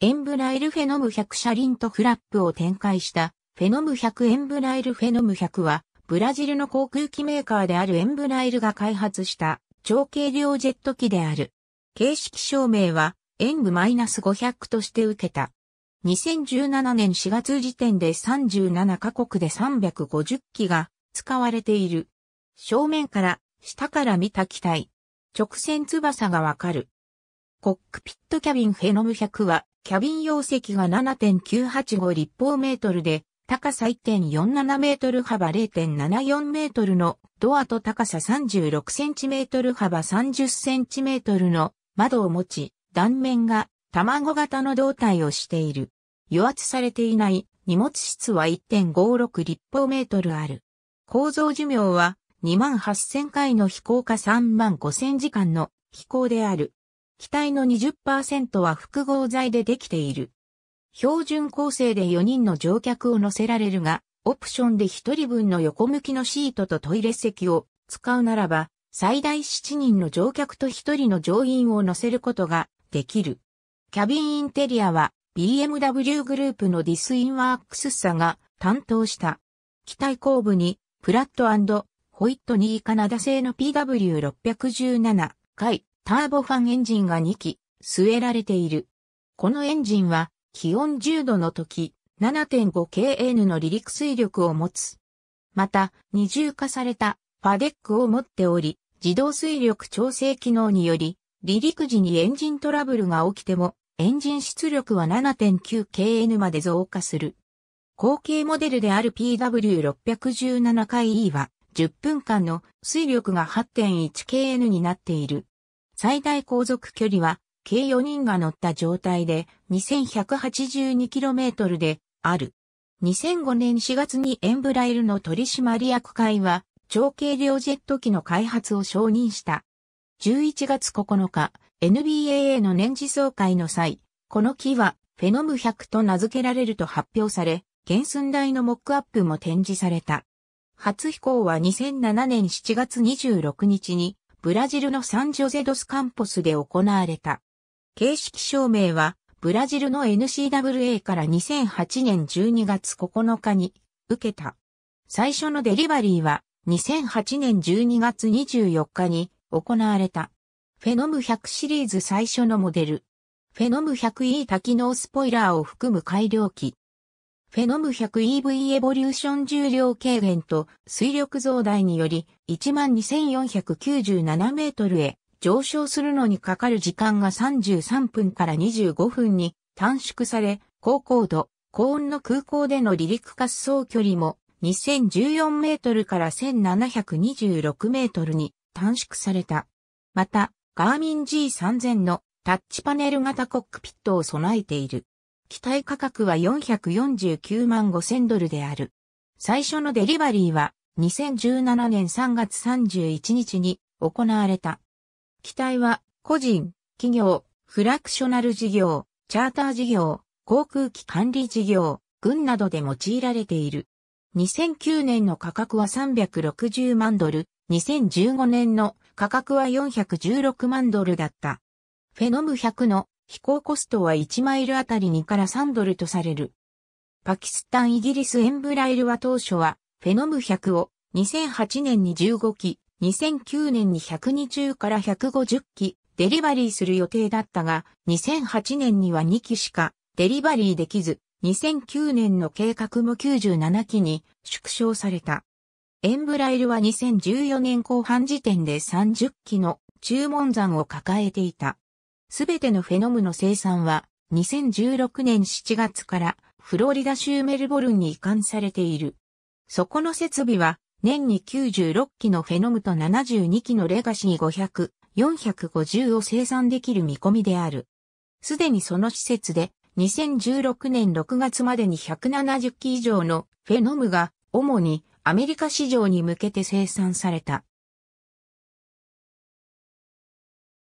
エンブライルフェノム100車輪とフラップを展開したフェノム100エンブライルフェノム100はブラジルの航空機メーカーであるエンブライルが開発した長軽量ジェット機である。形式証明はエンブ -500 として受けた。2017年4月時点で37カ国で350機が使われている。正面から下から見た機体。直線翼がわかる。コックピットキャビンフェノム100はキャビン容積が7.985立方メートルで、高さ1.47メートル幅0.74メートルのドアと高さ36センチメートル幅30センチメートルの窓を持ち、断面が卵型の胴体をしている。与圧されていない荷物室は1.56立方メートルある。構造寿命は2万8000回の飛行か3万5000時間の飛行である。機体の20%は複合材でできている。標準構成で4人の乗客を乗せられるが、オプションで1人分の横向きのシートとトイレ席を使うならば、最大7人の乗客と1人の乗員を乗せることができる。キャビンインテリアは BMW グループのディスインワークス社が担当した。機体後部にプラットホイットニーカナダ製の PW617 回ターボファンエンジンが2機、据えられている。このエンジンは、気温10度の時、7.5kN の離陸水力を持つ。また、二重化されたファデックを持っており、自動水力調整機能により、離陸時にエンジントラブルが起きても、エンジン出力は 7.9kN まで増加する。後継モデルである PW617 回 E は、10分間の水力が 8.1kN になっている。最大航続距離は、計4人が乗った状態で 2182km である。2005年4月にエンブライルの取締役会は超軽量ジェット機の開発を承認した。11月9日、NBAA の年次総会の際、この機はフェノム100と名付けられると発表され、原寸大のモックアップも展示された。初飛行は2007年7月26日にブラジルのサンジョゼドスカンポスで行われた。形式証明は、ブラジルの n c w a から2008年12月9日に受けた。最初のデリバリーは2008年12月24日に行われた。フェノム100シリーズ最初のモデル。フェノム 100E 多機能スポイラーを含む改良機。フェノム 100EV エボリューション重量軽減と水力増大により12,497メートルへ上昇するのにかかる時間が33分から25分に短縮され、高高度、高温の空港での離陸滑走距離も2014メートルから1726メートルに短縮された。また、ガーミン G3000 のタッチパネル型コックピットを備えている。機体価格は449万5000ドルである。最初のデリバリーは2017年3月31日に行われた。機体は個人、企業、フラクショナル事業、チャーター事業、航空機管理事業、軍などで用いられている。2009年の価格は360万ドル、2015年の価格は416万ドルだった。フェノム100の飛行コストは1マイルあたり2から3ドルとされる。パキスタンイギリスエンブライルは当初は、フェノム100を2008年に15機、2009年に120から150機デリバリーする予定だったが、2008年には2機しかデリバリーできず、2009年の計画も97機に縮小された。エンブライルは2014年後半時点で30機の注文残を抱えていた。すべてのフェノムの生産は2016年7月からフロリダ州メルボルンに移管されている。そこの設備は年に96機のフェノムと72機のレガシー500、450を生産できる見込みである。すでにその施設で2016年6月までに170機以上のフェノムが主にアメリカ市場に向けて生産された。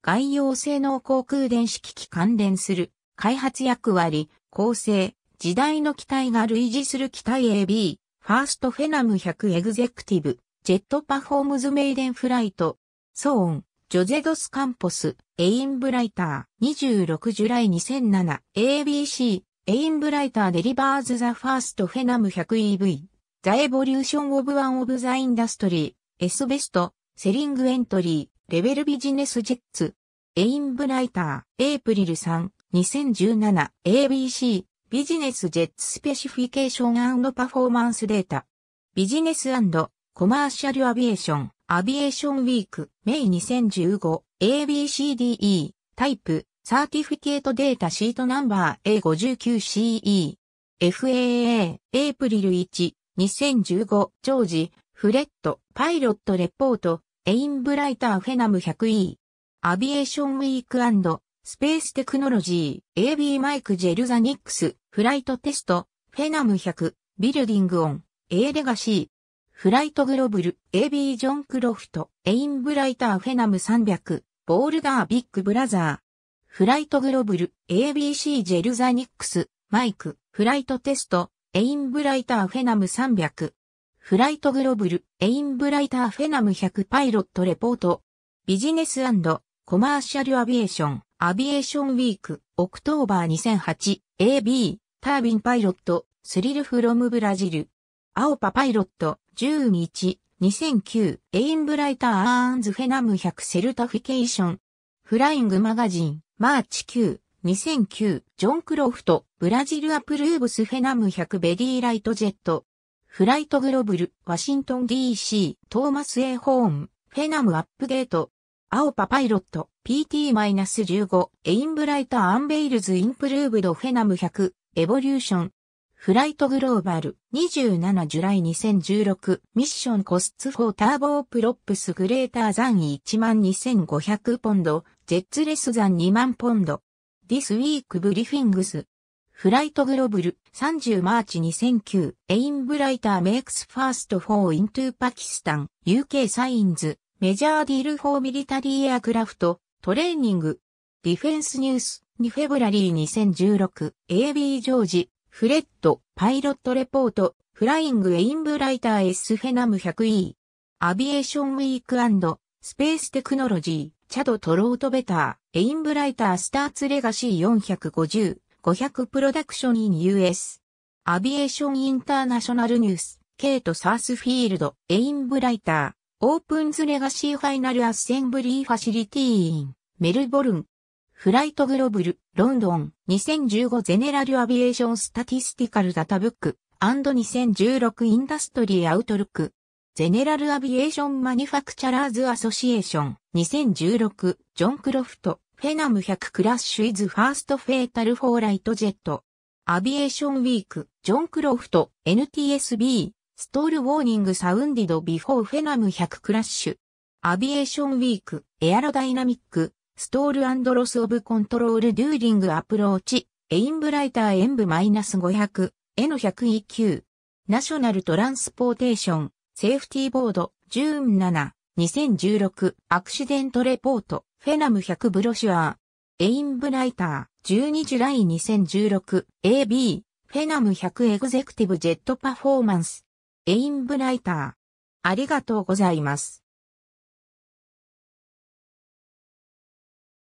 外要性能航空電子機器関連する開発役割、構成、時代の機体が類似する機体 AB、ファーストフェナム100エグゼクティブ、ジェットパフォームズメイデンフライト、ソーン、ジョゼドスカンポス、エインブライター、26ジュライ2007、ABC、エインブライターデリバーズザファーストフェナム 100EV、ザエボリューションオブワンオブザインダストリー、エスベスト、セリングエントリー、レベルビジネスジェッツ、エインブライター、エイプリルさん、2017、ABC、ビジネスジェッツスペシフィケーションパフォーマンスデータ、ビジネスコマーシャルアビエーション、アビエーションウィーク、メイ2015、ABCDE、タイプ、サーティフィケートデータシートナンバー A59CE、FAA、エイプリル1、2015、ジョージ、フレット、パイロットレポート、エインブライターフェナム 100E、アビエーションウィークスペーステクノロジー、AB マイクジェルザニックス、フライトテスト、フェナム100、ビルディングオン、A レガシー、フライトグロブル、AB ジョンクロフト、エインブライターフェナム300、ボールダービッグブラザー、フライトグロブル、ABC ジェルザニックス、マイク、フライトテスト、エインブライターフェナム300、フライトグローブル、エインブライターフェナム100パイロットレポート、ビジネスコマーシャルアビエーション、アビエーションウィーク、オクトーバー 2008AB、タービンパイロット、スリルフロムブラジル、アオパパイロット、10日、2009、エインブライターアーンズフェナム100セルタフィケーション、フライングマガジン、マーチ9、2009、ジョン・クロフト、ブラジルアプルーブスフェナム100ベリーライトジェット、フライトグロブル、ワシントン DC、トーマス A ホーン、フェナムアップゲート、青パパイロット、PT-15、エインブライターアンベイルズインプルーブドフェナム100、エボリューション、フライトグローバル、27ジュライ2016、ミッションコスツ4ターボープロップスグレーターザン12500ポンド、ジェッツレスザン2万ポンド。This week briefings フライトグロブル、30マーチ2009、エインブライターメイクスファーストフォーイントゥパキスタン、UK サインズ、メジャーディールフォーミリタリーエアクラフト、トレーニング、ディフェンスニュース、2フェブラリー2016、AB ジョージ、フレッド、パイロットレポート、フライングエインブライター S フェナム 100E、アビエーションウィークスペーステクノロジー、チャド・トロートベター、エインブライタースターツレガシー450、500プロダクションイン US。アビエーションインターナショナルニュース。ケイト・サースフィールド、エインブライター、オープンズ・レガシー・ファイナル・アッセンブリー・ファシリティーン、メルボルン、フライト・グロブル、ロンドン、2015ゼネラル・アビエーション・スタティスティカル・ダタブック、&2016 インダストリー・アウトルック、ゼネラル・アビエーション・マニファクチャラーズ・アソシエーション、2016、ジョン・クロフト、フェナム100クラッシュイズファーストフェータルフォーライトジェット。アビエーションウィーク、ジョン・クロフト、NTSB、ストールウォーニングサウンディドビフォーフェナム100クラッシュ。アビエーションウィーク、エアロダイナミック、ストールロスオブコントロールデューリングアプローチ、エインブライターエンブマイナス500、ノ1 0 0 e q ナショナルトランスポーテーション、セーフティーボード、ジューン7。2016アクシデントレポートフェナム100ブロシュアーエインブライター12ジュライ 2016AB フェナム100エグゼクティブジェットパフォーマンスエインブライターありがとうございます。